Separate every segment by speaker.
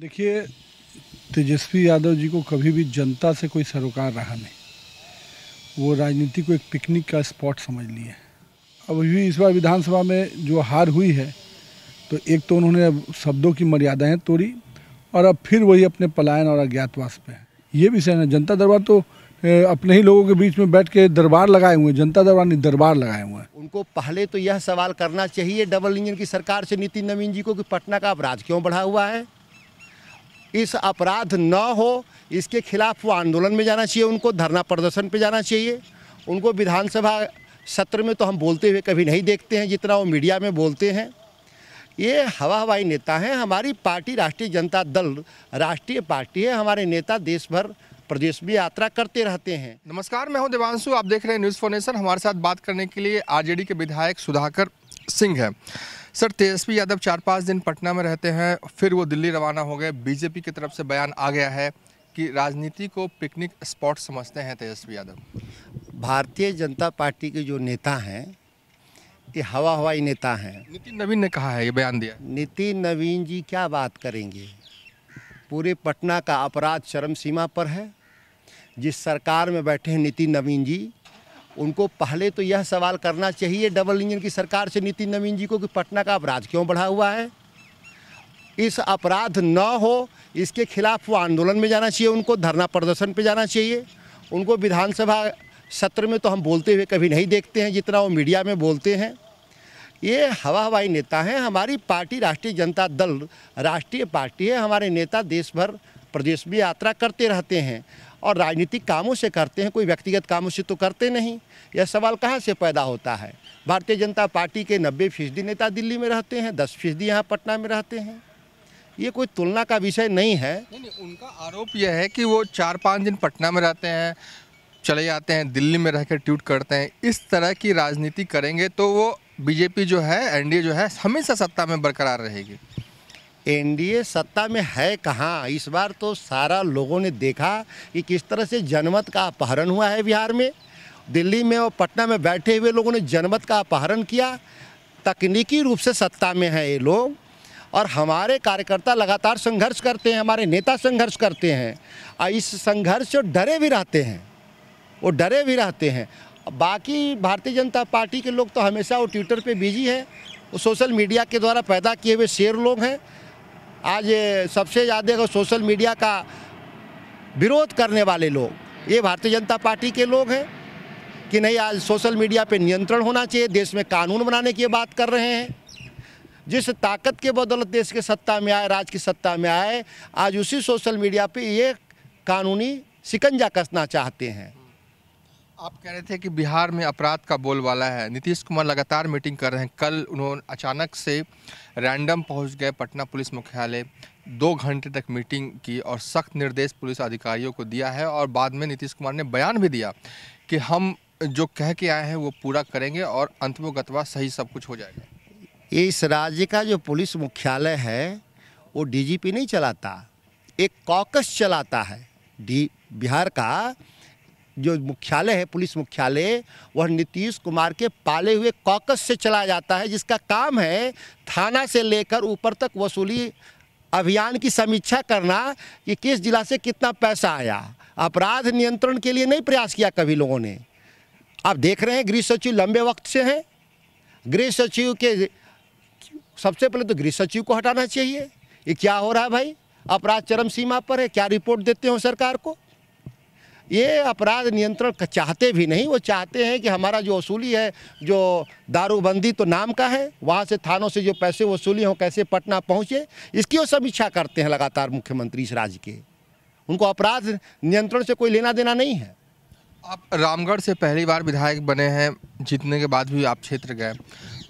Speaker 1: देखिए तेजस्वी यादव जी को कभी भी जनता से कोई सरोकार रहा नहीं वो राजनीति को एक पिकनिक का स्पॉट समझ लिए अब भी इस बार विधानसभा में जो हार हुई है तो एक तो उन्होंने शब्दों की मर्यादाएं तोड़ी और अब फिर वही अपने पलायन और अज्ञातवास पे है ये विषय है जनता दरबार तो अपने ही लोगों के बीच में बैठ के दरबार लगाए हुए हैं जनता दरबार नहीं दरबार लगाए हुए हैं
Speaker 2: उनको पहले तो यह सवाल करना चाहिए डबल इंजन की सरकार से नितिन नवीन जी को कि पटना का अब राज क्यों बढ़ा हुआ है इस अपराध न हो इसके खिलाफ वो आंदोलन में जाना चाहिए उनको धरना प्रदर्शन पे जाना चाहिए उनको विधानसभा सत्र में तो हम बोलते हुए कभी नहीं देखते हैं जितना वो मीडिया में बोलते हैं ये हवा हवाई नेता हैं हमारी पार्टी राष्ट्रीय जनता दल राष्ट्रीय पार्टी है हमारे नेता देश भर प्रदेश में यात्रा करते रहते हैं नमस्कार मैं हूं देवांशु आप देख रहे हैं न्यूज़ फोनेशन हमारे साथ बात
Speaker 1: करने के लिए आरजेडी के विधायक सुधाकर सिंह हैं सर तेजस्वी यादव चार पाँच दिन पटना में रहते हैं फिर वो दिल्ली रवाना हो गए बीजेपी की तरफ से बयान आ गया है कि राजनीति को पिकनिक स्पॉट समझते हैं तेजस्वी यादव भारतीय जनता पार्टी के जो
Speaker 2: नेता हैं ये हवा हवाई नेता हैं नितिन नवीन ने कहा है ये बयान दिया नितिन नवीन जी क्या बात करेंगे पूरे पटना का अपराध चरम सीमा पर है जिस सरकार में बैठे हैं नितिन नवीन जी उनको पहले तो यह सवाल करना चाहिए डबल इंजन की सरकार से नितिन नवीन जी को कि पटना का अपराध क्यों बढ़ा हुआ है इस अपराध न हो इसके खिलाफ वो आंदोलन में जाना चाहिए उनको धरना प्रदर्शन पे जाना चाहिए उनको विधानसभा सत्र में तो हम बोलते हुए कभी नहीं देखते हैं जितना वो मीडिया में बोलते हैं ये हवा हवाई नेता हैं हमारी पार्टी राष्ट्रीय जनता दल राष्ट्रीय पार्टी है हमारे नेता देश भर प्रदेश में यात्रा करते रहते हैं और राजनीतिक कामों से करते हैं कोई व्यक्तिगत कामों से तो करते नहीं यह सवाल कहाँ से पैदा होता है भारतीय जनता पार्टी के नब्बे फीसदी नेता दिल्ली में रहते हैं दस फीसदी यहाँ पटना में रहते हैं ये कोई तुलना का विषय नहीं है
Speaker 1: नहीं, नहीं उनका आरोप
Speaker 2: यह है कि वो
Speaker 1: चार पाँच दिन पटना में रहते हैं चले जाते हैं दिल्ली में रहकर ट्वीट करते हैं इस तरह की राजनीति करेंगे तो वो बीजेपी जो है एनडीए जो है हमेशा सत्ता में बरकरार रहेगी
Speaker 2: एनडीए सत्ता में है कहाँ इस बार तो सारा लोगों ने देखा कि किस तरह से जनमत का अपहरण हुआ है बिहार में दिल्ली में और पटना में बैठे हुए लोगों ने जनमत का अपहरण किया तकनीकी रूप से सत्ता में है ये लोग और हमारे कार्यकर्ता लगातार संघर्ष करते हैं हमारे नेता संघर्ष करते हैं और इस संघर्ष से डरे भी रहते हैं वो डरे भी रहते हैं बाकी भारतीय जनता पार्टी के लोग तो हमेशा वो ट्विटर पे बिजी है वो सोशल मीडिया के द्वारा पैदा किए हुए शेर लोग हैं आज सबसे ज़्यादा सोशल मीडिया का विरोध करने वाले लोग ये भारतीय जनता पार्टी के लोग हैं कि नहीं आज सोशल मीडिया पे नियंत्रण होना चाहिए देश में कानून बनाने की बात कर रहे हैं जिस ताकत के बदौलत देश के सत्ता में आए राज की सत्ता में आए आज उसी सोशल मीडिया पे ये कानूनी शिकंजा कसना चाहते हैं
Speaker 1: आप कह रहे थे कि बिहार में अपराध का बोलबाला है नीतीश कुमार लगातार मीटिंग कर रहे हैं कल उन्होंने अचानक से रैंडम पहुंच गए पटना पुलिस मुख्यालय दो घंटे तक मीटिंग की और सख्त निर्देश पुलिस अधिकारियों को दिया है और बाद में नीतीश कुमार ने बयान भी दिया कि हम जो कह के आए हैं वो पूरा
Speaker 2: करेंगे और अंतमोगतवा सही सब कुछ हो जाएगा इस राज्य का जो पुलिस मुख्यालय है वो डीजीपी नहीं चलाता एक कॉकस चलाता है डी बिहार का जो मुख्यालय है पुलिस मुख्यालय वह नीतीश कुमार के पाले हुए कॉकस से चला जाता है जिसका काम है थाना से लेकर ऊपर तक वसूली अभियान की समीक्षा करना कि किस जिला से कितना पैसा आया अपराध नियंत्रण के लिए नहीं प्रयास किया कभी लोगों ने आप देख रहे हैं गृह सचिव लंबे वक्त से हैं गृह सचिव के सबसे पहले तो गृह सचिव को हटाना चाहिए ये क्या हो रहा है भाई अपराध चरम सीमा पर है क्या रिपोर्ट देते हो सरकार को ये अपराध नियंत्रण चाहते भी नहीं वो चाहते हैं कि हमारा जो वसूली है जो दारूबंदी तो नाम का है वहाँ से थानों से जो पैसे वसूली हों कैसे पटना पहुँचे इसकी वो समीक्षा करते हैं लगातार मुख्यमंत्री इस राज्य के उनको अपराध नियंत्रण से कोई लेना देना नहीं है आप रामगढ़ से पहली बार विधायक बने हैं
Speaker 1: जीतने के बाद भी आप क्षेत्र गए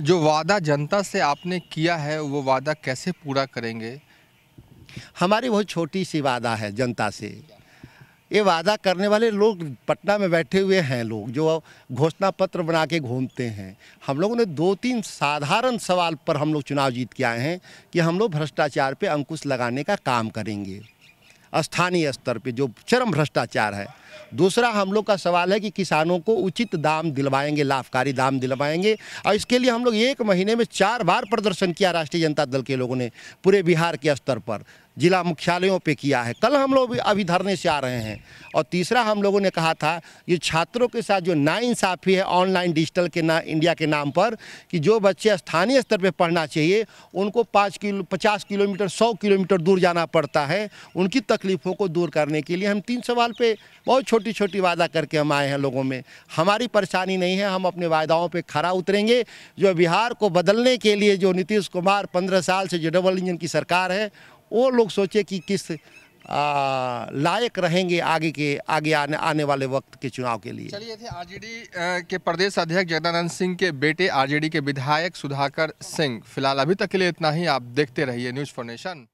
Speaker 1: जो वादा जनता से आपने किया है वो वादा कैसे
Speaker 2: पूरा करेंगे हमारी बहुत छोटी सी वादा है जनता से ये वादा करने वाले लोग पटना में बैठे हुए हैं लोग जो घोषणा पत्र बना के घूमते हैं हम लोगों ने दो तीन साधारण सवाल पर हम लोग चुनाव जीत के आए हैं कि हम लोग भ्रष्टाचार पे अंकुश लगाने का काम करेंगे स्थानीय स्तर पे जो चरम भ्रष्टाचार है दूसरा हम लोग का सवाल है कि किसानों को उचित दाम दिलवाएंगे लाभकारी दाम दिलवाएंगे और इसके लिए हम लोग एक महीने में चार बार प्रदर्शन किया राष्ट्रीय जनता दल के लोगों ने पूरे बिहार के स्तर पर जिला मुख्यालयों पे किया है कल हम लोग अभी धरने से आ रहे हैं और तीसरा हम लोगों ने कहा था ये छात्रों के साथ जो नाइंसाफ़ी है ऑनलाइन डिजिटल के ना इंडिया के नाम पर कि जो बच्चे स्थानीय स्तर पर पढ़ना चाहिए उनको पाँच किलो पचास किलोमीटर सौ किलोमीटर दूर जाना पड़ता है उनकी तकलीफ़ों को दूर करने के लिए हम तीन सवाल पर बहुत छोटी छोटी वादा करके हम आए हैं लोगों में हमारी परेशानी नहीं है हम अपने वायदाओं पर खड़ा उतरेंगे जो बिहार को बदलने के लिए जो नीतीश कुमार पंद्रह साल से जो डबल इंजन की सरकार है वो लोग सोचे कि किस लायक रहेंगे आगे के आगे आने आने वाले वक्त के चुनाव के लिए चलिए थे आरजेडी के प्रदेश अध्यक्ष
Speaker 1: जगदानंद सिंह के बेटे आरजेडी के विधायक सुधाकर सिंह फिलहाल अभी तक के लिए इतना ही आप देखते रहिए न्यूज़ फॉर नेशन